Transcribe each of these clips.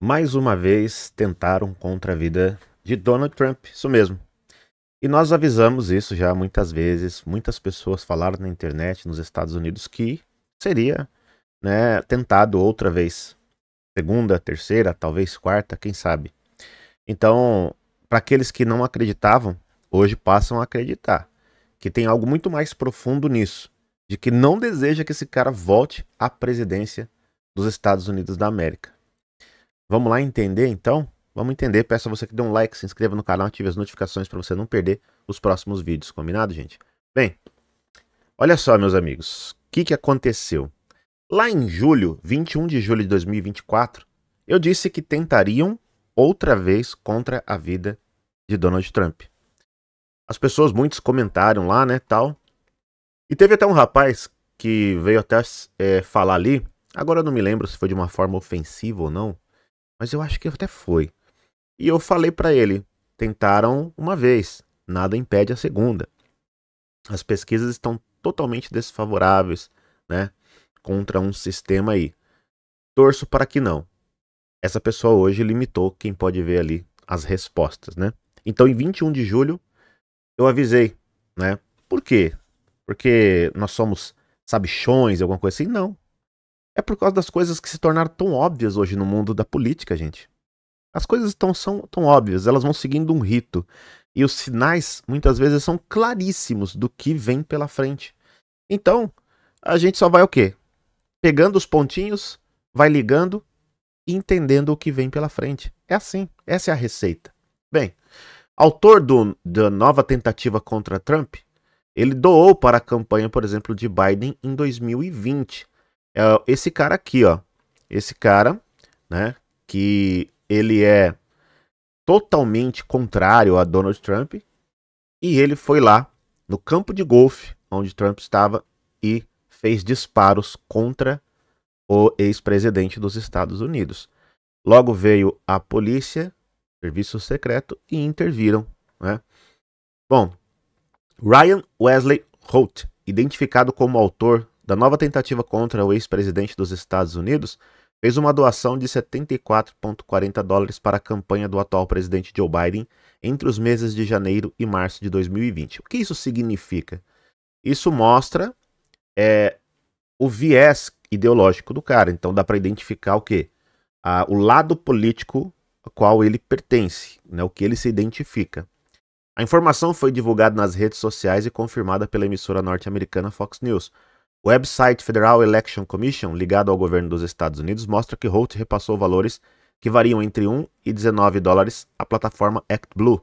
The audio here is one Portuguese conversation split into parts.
mais uma vez tentaram contra a vida de Donald Trump, isso mesmo. E nós avisamos isso já muitas vezes, muitas pessoas falaram na internet nos Estados Unidos que seria né, tentado outra vez. Segunda, terceira, talvez quarta, quem sabe. Então, para aqueles que não acreditavam, hoje passam a acreditar que tem algo muito mais profundo nisso, de que não deseja que esse cara volte à presidência dos Estados Unidos da América. Vamos lá entender então? Vamos entender. Peço a você que dê um like, se inscreva no canal, ative as notificações para você não perder os próximos vídeos, combinado, gente? Bem, olha só, meus amigos, o que, que aconteceu? Lá em julho, 21 de julho de 2024, eu disse que tentariam outra vez contra a vida de Donald Trump. As pessoas, muitos comentaram lá, né, tal. E teve até um rapaz que veio até é, falar ali, agora eu não me lembro se foi de uma forma ofensiva ou não, mas eu acho que até foi. E eu falei para ele: tentaram uma vez, nada impede a segunda. As pesquisas estão totalmente desfavoráveis, né, contra um sistema aí. Torço para que não. Essa pessoa hoje limitou quem pode ver ali as respostas, né? Então, em 21 de julho, eu avisei, né? Por quê? Porque nós somos sabichões, alguma coisa assim? Não. É por causa das coisas que se tornaram tão óbvias hoje no mundo da política, gente. As coisas tão, são tão óbvias, elas vão seguindo um rito. E os sinais, muitas vezes, são claríssimos do que vem pela frente. Então, a gente só vai o quê? Pegando os pontinhos, vai ligando e entendendo o que vem pela frente. É assim, essa é a receita. Bem, autor do, da nova tentativa contra Trump, ele doou para a campanha, por exemplo, de Biden em 2020 é esse cara aqui, ó. Esse cara, né, que ele é totalmente contrário a Donald Trump e ele foi lá no campo de golfe onde Trump estava e fez disparos contra o ex-presidente dos Estados Unidos. Logo veio a polícia, serviço secreto e interviram, né? Bom, Ryan Wesley Holt, identificado como autor da nova tentativa contra o ex-presidente dos Estados Unidos, fez uma doação de 74,40 dólares para a campanha do atual presidente Joe Biden entre os meses de janeiro e março de 2020. O que isso significa? Isso mostra é, o viés ideológico do cara. Então dá para identificar o quê? Ah, o lado político ao qual ele pertence, né? o que ele se identifica. A informação foi divulgada nas redes sociais e confirmada pela emissora norte-americana Fox News. O website Federal Election Commission, ligado ao governo dos Estados Unidos, mostra que Holt repassou valores que variam entre 1 e 19 dólares à plataforma ActBlue,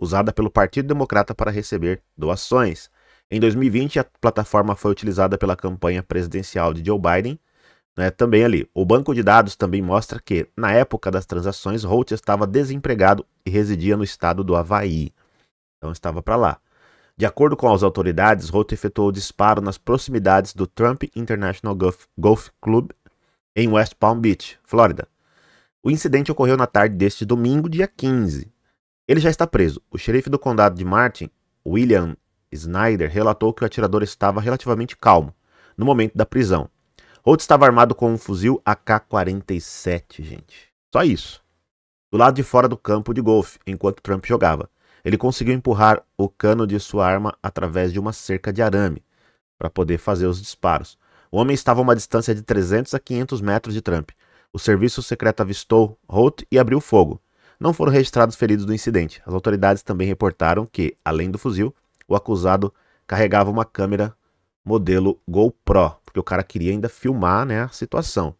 usada pelo Partido Democrata para receber doações. Em 2020, a plataforma foi utilizada pela campanha presidencial de Joe Biden, né, também ali. O banco de dados também mostra que, na época das transações, Holt estava desempregado e residia no estado do Havaí. Então estava para lá. De acordo com as autoridades, Roth efetuou o disparo nas proximidades do Trump International Golf, Golf Club em West Palm Beach, Flórida. O incidente ocorreu na tarde deste domingo, dia 15. Ele já está preso. O xerife do condado de Martin, William Snyder, relatou que o atirador estava relativamente calmo no momento da prisão. Holt estava armado com um fuzil AK-47, gente. Só isso. Do lado de fora do campo de golfe, enquanto Trump jogava. Ele conseguiu empurrar o cano de sua arma através de uma cerca de arame para poder fazer os disparos. O homem estava a uma distância de 300 a 500 metros de Trump. O serviço secreto avistou Holt e abriu fogo. Não foram registrados feridos do incidente. As autoridades também reportaram que, além do fuzil, o acusado carregava uma câmera modelo GoPro, porque o cara queria ainda filmar né, a situação.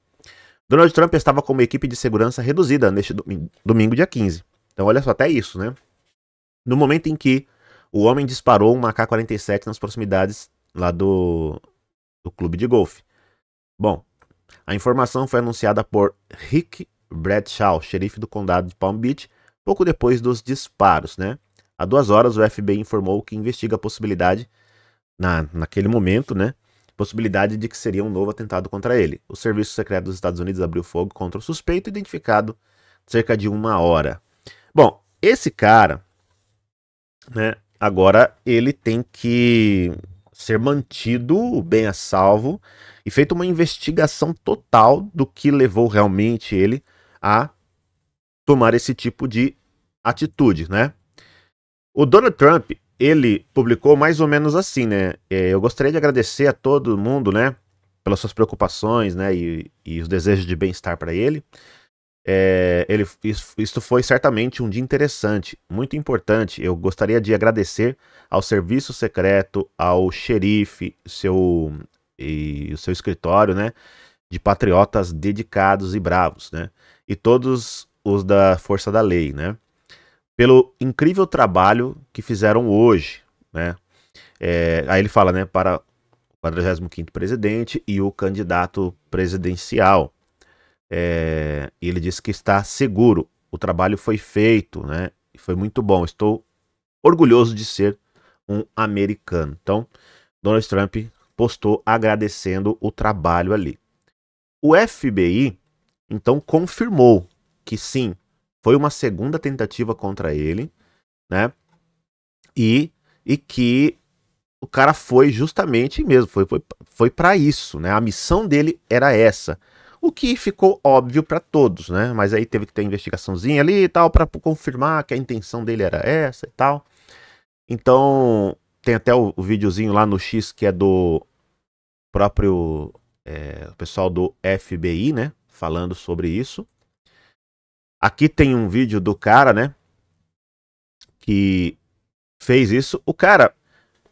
Donald Trump estava com uma equipe de segurança reduzida neste domingo, dia 15. Então, olha só, até isso, né? No momento em que o homem disparou uma AK-47 nas proximidades lá do, do clube de golfe. Bom, a informação foi anunciada por Rick Bradshaw, xerife do condado de Palm Beach, pouco depois dos disparos, né? Há duas horas, o FBI informou que investiga a possibilidade, na, naquele momento, né? Possibilidade de que seria um novo atentado contra ele. O Serviço Secreto dos Estados Unidos abriu fogo contra o suspeito, identificado cerca de uma hora. Bom, esse cara, né? Agora ele tem que ser mantido bem a salvo e feita uma investigação total do que levou realmente ele a tomar esse tipo de atitude, né? O Donald Trump, ele publicou mais ou menos assim, né? É, eu gostaria de agradecer a todo mundo, né? Pelas suas preocupações, né? E, e os desejos de bem-estar para ele. É, ele, isso, isso foi certamente um dia interessante, muito importante. Eu gostaria de agradecer ao Serviço Secreto, ao xerife, seu, e o seu escritório, né? De patriotas dedicados e bravos, né? E todos os da Força da Lei, né? Pelo incrível trabalho que fizeram hoje, né? É, aí ele fala, né? Para o 45 presidente e o candidato presidencial. É, e ele disse que está seguro. O trabalho foi feito, né? E foi muito bom. Estou orgulhoso de ser um americano. Então, Donald Trump postou agradecendo o trabalho ali. O FBI então confirmou que sim, foi uma segunda tentativa contra ele, né? E, e que o cara foi justamente mesmo, foi, foi, foi para isso, né? A missão dele era essa o que ficou óbvio para todos, né? Mas aí teve que ter investigaçãozinha ali e tal para confirmar que a intenção dele era essa e tal. Então, tem até o, o videozinho lá no X que é do próprio é, pessoal do FBI, né? Falando sobre isso. Aqui tem um vídeo do cara, né? Que fez isso. O cara.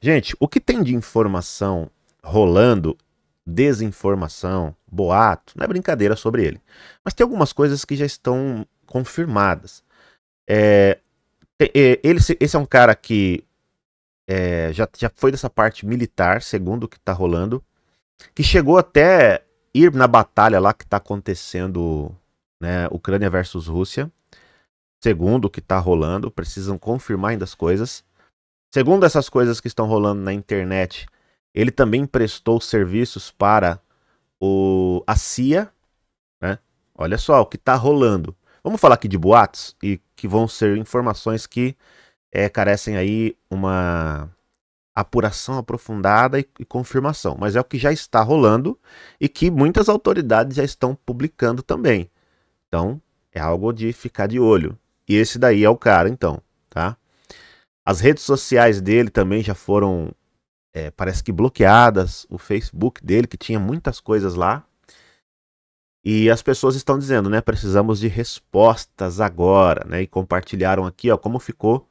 Gente, o que tem de informação rolando, desinformação, boato, não é brincadeira sobre ele. Mas tem algumas coisas que já estão confirmadas. É, é ele, esse é um cara que é, já, já foi dessa parte militar, segundo o que está rolando, que chegou até ir na batalha lá que está acontecendo, né, Ucrânia versus Rússia, segundo o que está rolando, precisam confirmar ainda as coisas. Segundo essas coisas que estão rolando na internet, ele também prestou serviços para o, a CIA, né? Olha só o que está rolando. Vamos falar aqui de boatos e que vão ser informações que é, carecem aí uma apuração aprofundada e, e, confirmação, mas é o que já está rolando e que muitas autoridades já estão publicando também. Então, é algo de ficar de olho. E esse daí é o cara, então, tá? As redes sociais dele também já foram é, parece que bloqueadas, o Facebook dele, que tinha muitas coisas lá. E as pessoas estão dizendo, né? Precisamos de respostas agora, né? E compartilharam aqui, ó, como ficou,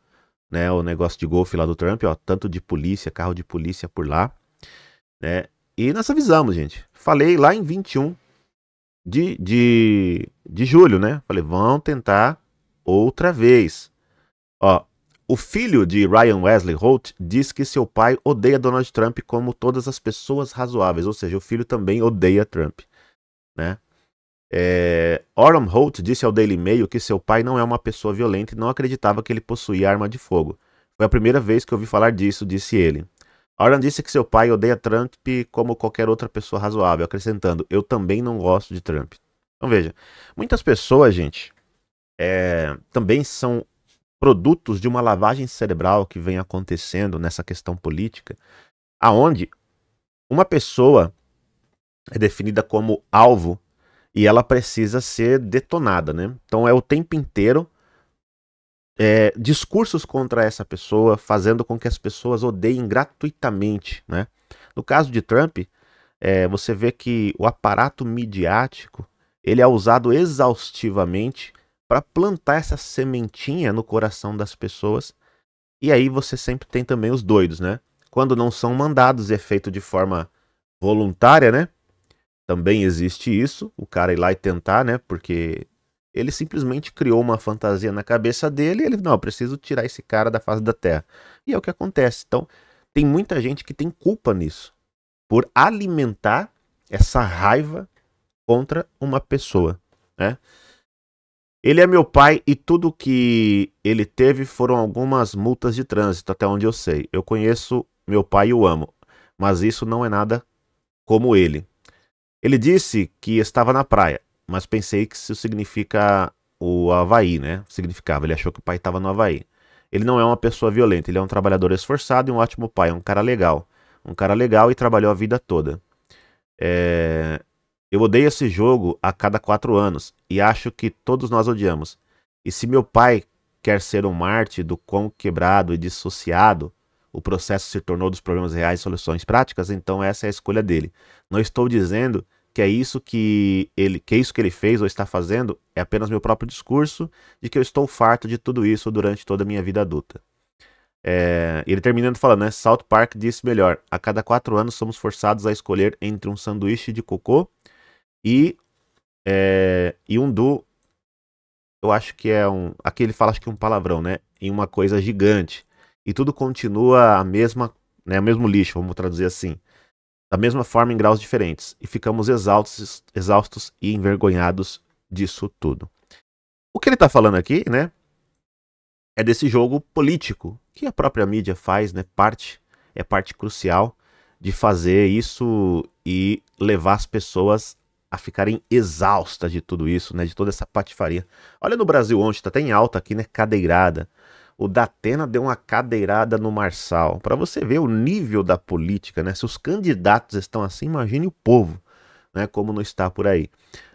né? O negócio de golfe lá do Trump, ó, tanto de polícia, carro de polícia por lá, né? E nós avisamos, gente. Falei lá em 21 de, de, de julho, né? Falei, vão tentar outra vez. Ó, o filho de Ryan Wesley Holt diz que seu pai odeia Donald Trump como todas as pessoas razoáveis, ou seja, o filho também odeia Trump. Né? É, Holt disse ao Daily Mail que seu pai não é uma pessoa violenta e não acreditava que ele possuía arma de fogo. Foi a primeira vez que ouvi falar disso, disse ele. Oram disse que seu pai odeia Trump como qualquer outra pessoa razoável, acrescentando: Eu também não gosto de Trump. Então veja, muitas pessoas, gente, é, também são produtos de uma lavagem cerebral que vem acontecendo nessa questão política, aonde uma pessoa é definida como alvo e ela precisa ser detonada, né? Então é o tempo inteiro é, discursos contra essa pessoa, fazendo com que as pessoas odeiem gratuitamente, né? No caso de Trump, é, você vê que o aparato midiático ele é usado exaustivamente para plantar essa sementinha no coração das pessoas. E aí você sempre tem também os doidos, né? Quando não são mandados e é feito de forma voluntária, né? Também existe isso, o cara ir lá e tentar, né? Porque ele simplesmente criou uma fantasia na cabeça dele e ele, não, eu preciso tirar esse cara da face da terra. E é o que acontece. Então, tem muita gente que tem culpa nisso, por alimentar essa raiva contra uma pessoa, né? Ele é meu pai e tudo que ele teve foram algumas multas de trânsito, até onde eu sei. Eu conheço meu pai e o amo, mas isso não é nada como ele. Ele disse que estava na praia, mas pensei que isso significa o Havaí, né? Significava, ele achou que o pai estava no Havaí. Ele não é uma pessoa violenta, ele é um trabalhador esforçado e um ótimo pai, é um cara legal. Um cara legal e trabalhou a vida toda. É, eu odeio esse jogo a cada quatro anos e acho que todos nós odiamos. E se meu pai quer ser um Marte do quão quebrado e dissociado o processo se tornou dos problemas reais e soluções práticas, então essa é a escolha dele. Não estou dizendo que é isso que ele, que é isso que ele fez ou está fazendo, é apenas meu próprio discurso de que eu estou farto de tudo isso durante toda a minha vida adulta. É, ele terminando falando, né? South Park disse melhor: a cada quatro anos somos forçados a escolher entre um sanduíche de cocô e, é, e um do. Eu acho que é um. Aqui ele fala acho que um palavrão, né? Em uma coisa gigante. E tudo continua a mesma. Né, o mesmo lixo, vamos traduzir assim. Da mesma forma em graus diferentes. E ficamos exaustos, exaustos e envergonhados disso tudo. O que ele está falando aqui, né? É desse jogo político que a própria mídia faz, né? Parte, é parte crucial de fazer isso e levar as pessoas a ficarem exaustas de tudo isso, né? De toda essa patifaria. Olha no Brasil ontem, tá até em alta aqui, né? Cadeirada. O Datena deu uma cadeirada no Marçal. Para você ver o nível da política, né? Se os candidatos estão assim, imagine o povo, né? Como não está por aí.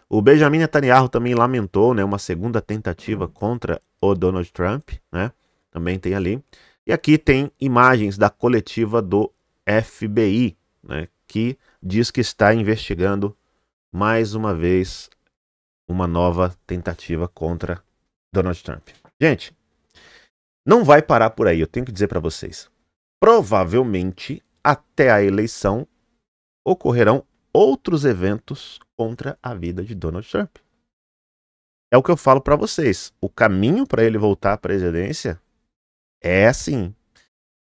O Benjamin Netanyahu também lamentou, né? Uma segunda tentativa contra o Donald Trump, né? Também tem ali. E aqui tem imagens da coletiva do FBI, né? Que diz que está investigando mais uma vez uma nova tentativa contra Donald Trump. Gente, não vai parar por aí, eu tenho que dizer para vocês. Provavelmente até a eleição ocorrerão outros eventos contra a vida de Donald Trump. É o que eu falo para vocês. O caminho para ele voltar à presidência é assim,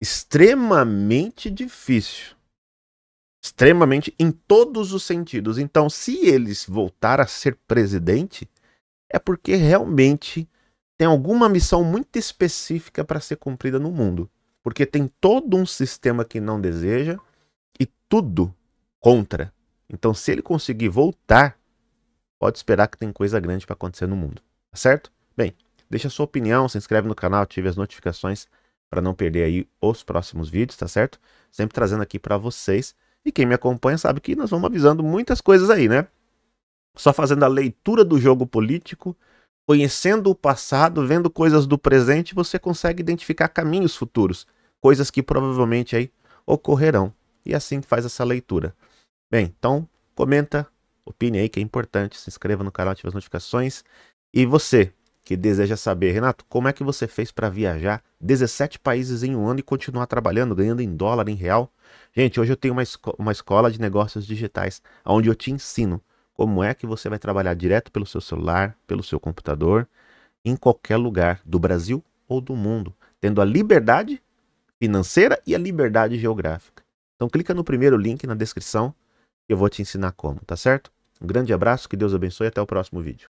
extremamente difícil. Extremamente em todos os sentidos. Então, se eles voltar a ser presidente, é porque realmente tem alguma missão muito específica para ser cumprida no mundo. Porque tem todo um sistema que não deseja e tudo contra. Então, se ele conseguir voltar, pode esperar que tem coisa grande para acontecer no mundo. Tá certo? Bem, deixa a sua opinião, se inscreve no canal, ative as notificações para não perder aí os próximos vídeos, tá certo? Sempre trazendo aqui para vocês e quem me acompanha sabe que nós vamos avisando muitas coisas aí, né? Só fazendo a leitura do jogo político, conhecendo o passado, vendo coisas do presente, você consegue identificar caminhos futuros, coisas que provavelmente aí ocorrerão. E assim faz essa leitura. Bem, então comenta, opine aí que é importante, se inscreva no canal, ative as notificações. E você, que deseja saber, Renato, como é que você fez para viajar 17 países em um ano e continuar trabalhando, ganhando em dólar, em real? Gente, hoje eu tenho uma, esco uma escola de negócios digitais, onde eu te ensino como é que você vai trabalhar direto pelo seu celular, pelo seu computador, em qualquer lugar do Brasil ou do mundo, tendo a liberdade financeira e a liberdade geográfica. Então clica no primeiro link na descrição, eu vou te ensinar como, tá certo? Um grande abraço, que Deus abençoe e até o próximo vídeo.